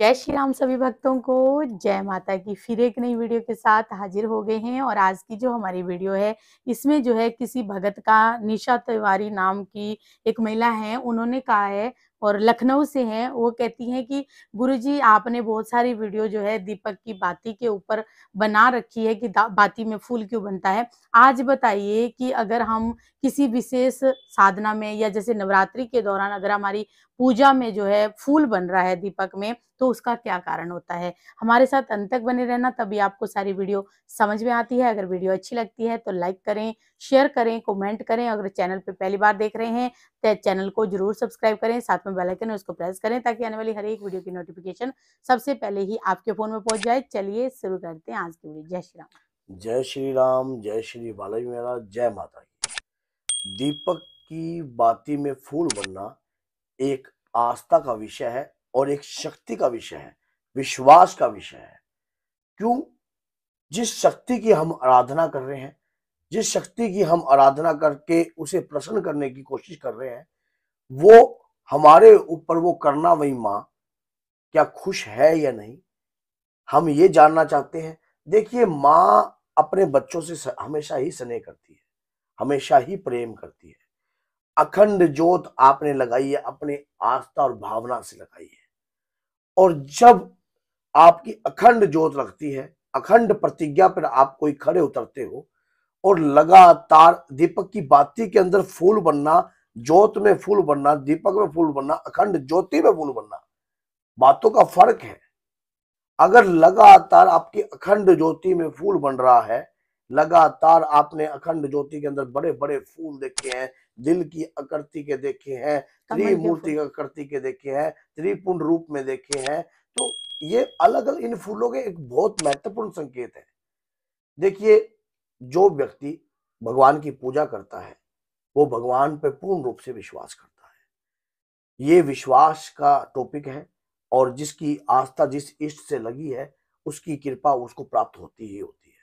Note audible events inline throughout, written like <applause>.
जय श्री राम सभी भक्तों को जय माता की फिर एक नई वीडियो के साथ हाजिर हो गए हैं और आज की जो हमारी वीडियो है इसमें जो है किसी भगत का निशा तिवारी नाम की एक महिला है उन्होंने कहा है और लखनऊ से हैं वो कहती हैं कि गुरुजी आपने बहुत सारी वीडियो जो है दीपक की बाती के ऊपर बना रखी है कि बाती में फूल क्यों बनता है आज बताइए कि अगर हम किसी विशेष साधना में या जैसे नवरात्रि के दौरान अगर हमारी पूजा में जो है फूल बन रहा है दीपक में तो उसका क्या कारण होता है हमारे साथ अंत तक बने रहना तभी आपको सारी वीडियो समझ में आती है अगर वीडियो अच्छी लगती है तो लाइक करें शेयर करें कमेंट करें अगर चैनल पर पहली बार देख रहे हैं तो चैनल को जरूर सब्सक्राइब करें साथ में बेल आइकन है उसको प्रेस करें ताकि आने वाली हर एक वीडियो की नोटिफिकेशन सबसे पहले ही आपके फोन में पहुंच जाए चलिए शुरू करते हैं आज की वीडियो जय श्री राम जय श्री राम जय श्री बालाजी मेरा जय माता की दीपक की बाती में फूल बनना एक आस्था का विषय है और एक शक्ति का विषय है विश्वास का विषय है क्यों जिस शक्ति की हम आराधना कर रहे हैं जिस शक्ति की हम आराधना करके उसे प्रसन्न करने की कोशिश कर रहे हैं वो हमारे ऊपर वो करना वही माँ क्या खुश है या नहीं हम ये जानना चाहते हैं देखिए माँ अपने बच्चों से हमेशा ही स्नेह करती है हमेशा ही प्रेम करती है अखंड जोत आपने लगाई है अपने आस्था और भावना से लगाई है और जब आपकी अखंड जोत लगती है अखंड प्रतिज्ञा पर आप कोई खड़े उतरते हो और लगातार दीपक की बाती के अंदर फूल बनना ज्योत में फूल बनना दीपक में फूल बनना अखंड ज्योति में फूल बनना बातों का फर्क है अगर लगातार आपकी अखंड ज्योति में फूल बन रहा है लगातार आपने अखंड ज्योति के अंदर बड़े बड़े फूल देखे हैं दिल की आकृति के देखे हैं त्रिमूर्ति आकृति के देखे हैं त्रिपुण रूप में देखे हैं तो ये अलग अलग इन फूलों के एक बहुत महत्वपूर्ण संकेत है देखिए जो व्यक्ति भगवान की पूजा करता है वो भगवान पर पूर्ण रूप से विश्वास करता है ये विश्वास का टॉपिक है और जिसकी आस्था जिस इष्ट से लगी है उसकी कृपा उसको प्राप्त होती ही होती है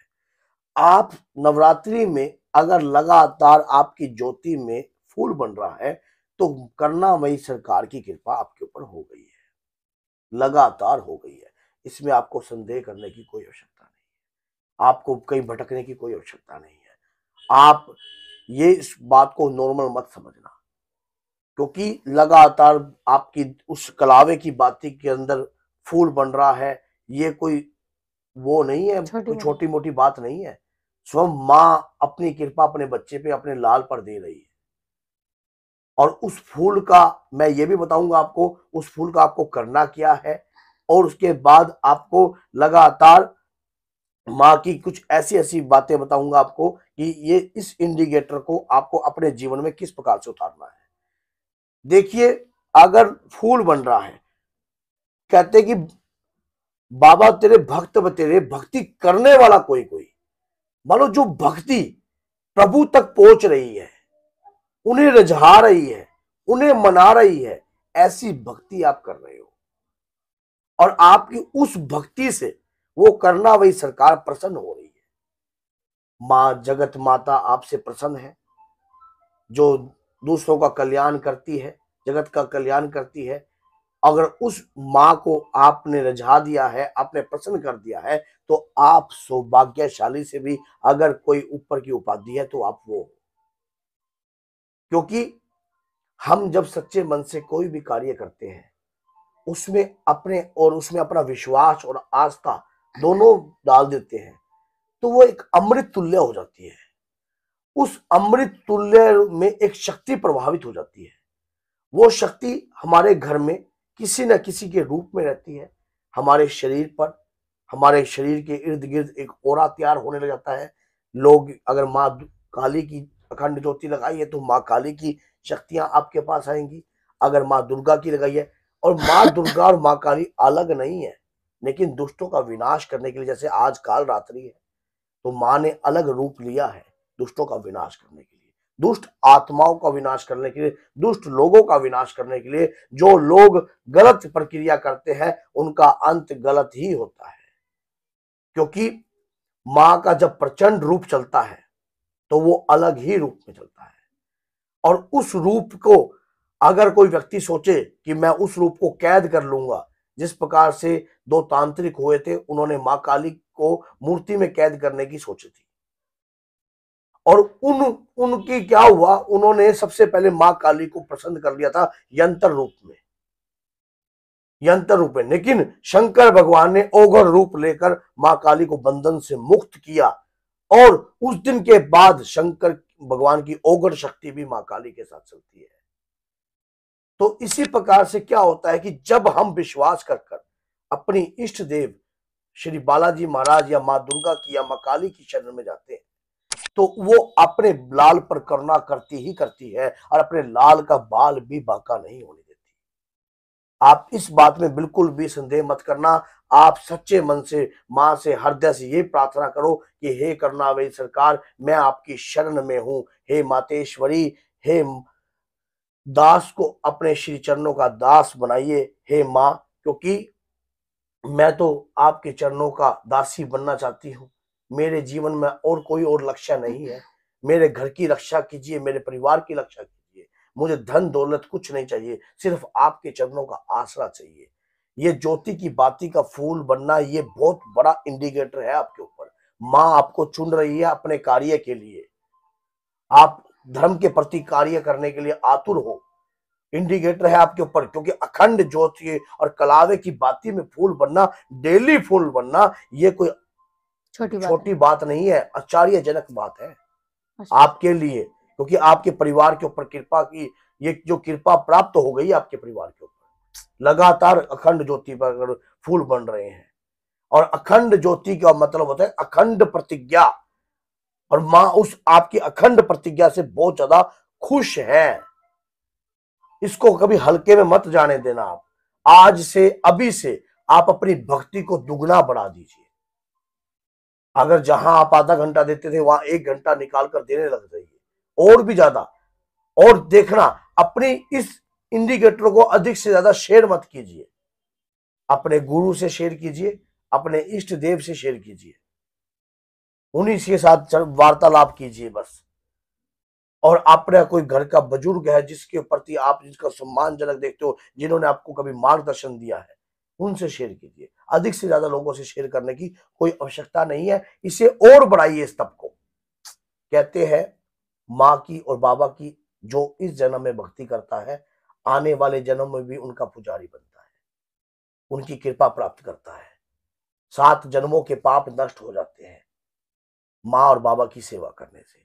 आप नवरात्रि में अगर लगातार आपकी ज्योति में फूल बन रहा है तो करना वही सरकार की कृपा आपके ऊपर हो गई है लगातार हो गई है इसमें आपको संदेह करने की कोई आवश्यकता नहीं है आपको कहीं भटकने की कोई आवश्यकता नहीं है आप ये इस बात को नॉर्मल मत समझना क्योंकि लगातार आपकी उस कलावे की बाती के अंदर फूल बन रहा है ये कोई वो नहीं है कोई छोटी मोटी बात नहीं है स्वयं माँ अपनी कृपा अपने बच्चे पे अपने लाल पर दे रही है और उस फूल का मैं ये भी बताऊंगा आपको उस फूल का आपको करना क्या है और उसके बाद आपको लगातार माँ की कुछ ऐसी ऐसी बातें बताऊंगा आपको कि ये इस इंडिकेटर को आपको अपने जीवन में किस प्रकार से उतारना है देखिए अगर फूल बन रहा है कहते कि बाबा तेरे भक्त तेरे भक्ति करने वाला कोई कोई मानो जो भक्ति प्रभु तक पहुंच रही है उन्हें रझा रही है उन्हें मना रही है ऐसी भक्ति आप कर रहे हो और आपकी उस भक्ति से वो करना वही सरकार प्रसन्न हो रही है माँ जगत माता आपसे प्रसन्न है जो दूसरों का कल्याण करती है जगत का कल्याण करती है अगर उस माँ को आपने रझा दिया है आपने प्रसन्न कर दिया है तो आप सौभाग्यशाली से भी अगर कोई ऊपर की उपाधि है तो आप वो क्योंकि हम जब सच्चे मन से कोई भी कार्य करते हैं उसमें अपने और उसमें अपना विश्वास और आस्था दोनों डाल देते हैं तो वो एक अमृत तुल्य हो जाती है उस अमृत तुल्य में एक शक्ति प्रभावित हो जाती है वो शक्ति हमारे घर में किसी न किसी के रूप में रहती है हमारे शरीर पर हमारे शरीर के इर्द गिर्द एक ओरा तैयार होने लग जाता है लोग अगर माँ काली की अखंड ज्योति लगाई है तो माँ काली की शक्तियां आपके पास आएंगी अगर माँ दुर्गा की लगाई है और माँ दुर्गा और माँ काली अलग नहीं है लेकिन दुष्टों का विनाश करने के लिए जैसे आज काल रात्रि है तो माँ ने अलग रूप लिया है दुष्टों का विनाश करने के लिए दुष्ट आत्माओं का विनाश करने के लिए दुष्ट लोगों का विनाश करने के लिए जो लोग गलत प्रक्रिया करते हैं उनका अंत गलत ही होता है क्योंकि माँ का जब प्रचंड रूप चलता है तो वो अलग ही रूप में चलता है और उस रूप को अगर कोई व्यक्ति सोचे कि मैं उस रूप को कैद कर लूंगा जिस प्रकार से दो तांत्रिक हुए थे उन्होंने मां काली को मूर्ति में कैद करने की सोची थी और उन उनकी क्या हुआ उन्होंने सबसे पहले मां काली को प्रसन्न कर लिया था यंत्र रूप में यंत्र रूप में लेकिन शंकर भगवान ने ओघर रूप लेकर मां काली को बंधन से मुक्त किया और उस दिन के बाद शंकर भगवान की ओघर शक्ति भी मां काली के साथ चलती है तो इसी प्रकार से क्या होता है कि जब हम विश्वास कर कर अपनी इष्ट देव श्री बालाजी महाराज या माँ दुर्गा की या माँ काली की शरण में जाते हैं तो वो अपने लाल पर करुणा करती ही करती है और अपने लाल का बाल भी बाका नहीं होने देती आप इस बात में बिल्कुल भी संदेह मत करना आप सच्चे मन से माँ से हृदय से ये प्रार्थना करो कि हे वे सरकार मैं आपकी शरण में हूं हे मातेश्वरी हे दास को अपने श्री चरणों का दास बनाइए हे माँ क्योंकि मैं तो आपके चरणों का दासी बनना चाहती हूँ मेरे जीवन में और कोई और लक्ष्य नहीं है मेरे घर की रक्षा कीजिए मेरे परिवार की रक्षा कीजिए मुझे धन दौलत कुछ नहीं चाहिए सिर्फ आपके चरणों का आसरा चाहिए ये ज्योति की बाती का फूल बनना ये बहुत बड़ा इंडिकेटर है आपके ऊपर माँ आपको चुन रही है अपने कार्य के लिए आप धर्म के प्रति कार्य करने के लिए आतुर हो इंडिकेटर है आपके ऊपर क्योंकि अखंड ज्योति और कलावे की बाती में फूल बनना डेली फूल बनना ये कोई छोटी बात, छोटी बात नहीं है जनक बात है अच्छा। आपके लिए क्योंकि आपके परिवार के ऊपर कृपा की ये जो कृपा प्राप्त हो गई आपके परिवार के ऊपर लगातार अखंड ज्योति पर फूल बन रहे हैं और अखंड ज्योति का मतलब होता है अखंड प्रतिज्ञा और मां उस आपकी अखंड प्रतिज्ञा से बहुत ज्यादा खुश है इसको कभी हल्के में मत जाने देना आप आज से अभी से आप अपनी भक्ति को दुगना बढ़ा दीजिए अगर जहां आप आधा घंटा देते थे वहां एक घंटा निकालकर देने लग जाइए और भी ज्यादा और देखना अपनी इस इंडिकेटर को अधिक से ज्यादा शेयर मत कीजिए अपने गुरु से शेयर कीजिए अपने इष्ट देव से शेयर कीजिए उन्हीं के साथ वार्तालाप कीजिए बस और आपने कोई घर का बुजुर्ग है जिसके प्रति आप जिसका सम्मानजनक देखते हो जिन्होंने आपको कभी मार्गदर्शन दिया है उनसे शेयर कीजिए अधिक से ज्यादा लोगों से शेयर करने की कोई आवश्यकता नहीं है इसे और बढ़ाइए इस तब को कहते हैं माँ की और बाबा की जो इस जन्म में भक्ति करता है आने वाले जन्म में भी उनका पुजारी बनता है उनकी कृपा प्राप्त करता है सात जन्मों के पाप नष्ट हो जाते हैं माँ और बाबा की सेवा करने से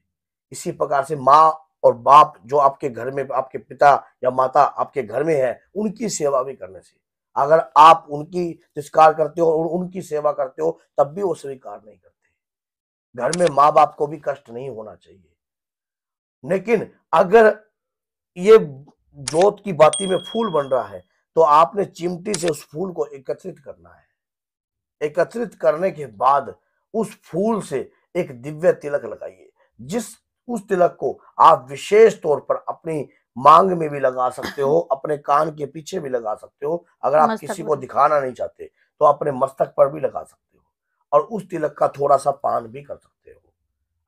इसी प्रकार से माँ और बाप जो आपके घर में आपके पिता या माता आपके घर में है उनकी सेवा भी करने से अगर आप उनकी तिस्कार करते हो और उनकी सेवा करते हो तब भी वो स्वीकार नहीं करते घर में माँ बाप को भी कष्ट नहीं होना चाहिए लेकिन अगर ये जोत की बाती में फूल बन रहा है तो आपने चिमटी से उस फूल को एकत्रित करना है एकत्रित करने के बाद उस फूल से एक दिव्य तिलक लगाइए जिस उस तिलक को आप विशेष तौर पर अपनी मांग में भी लगा सकते हो <coughs> अपने कान के पीछे भी लगा सकते हो अगर आप किसी को दिखाना नहीं चाहते तो अपने मस्तक पर भी लगा सकते हो और उस तिलक का थोड़ा सा पान भी कर सकते हो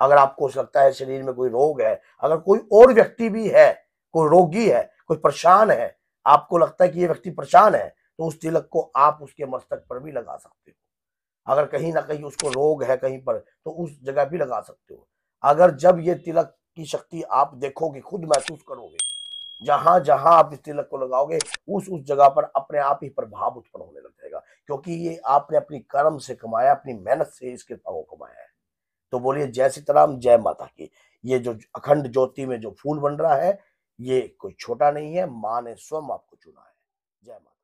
अगर आपको लगता है शरीर में कोई रोग है अगर कोई और व्यक्ति भी है कोई रोगी है कोई परेशान है आपको लगता है कि ये व्यक्ति परेशान है तो उस तिलक को आप उसके मस्तक पर भी लगा सकते हो अगर कहीं ना कहीं उसको रोग है कहीं पर तो उस जगह भी लगा सकते हो अगर जब ये तिलक की शक्ति आप देखोगे खुद महसूस करोगे जहां जहां आप इस तिलक को लगाओगे उस उस जगह पर अपने आप ही प्रभाव उत्पन्न होने लग जाएगा क्योंकि ये आपने अपनी कर्म से कमाया अपनी मेहनत से इस कृपा को कमाया है तो बोलिए जय सीताराम जय माता की ये जो अखंड ज्योति में जो फूल बन रहा है ये कोई छोटा नहीं है माँ ने स्वयं आपको चुना है जय माता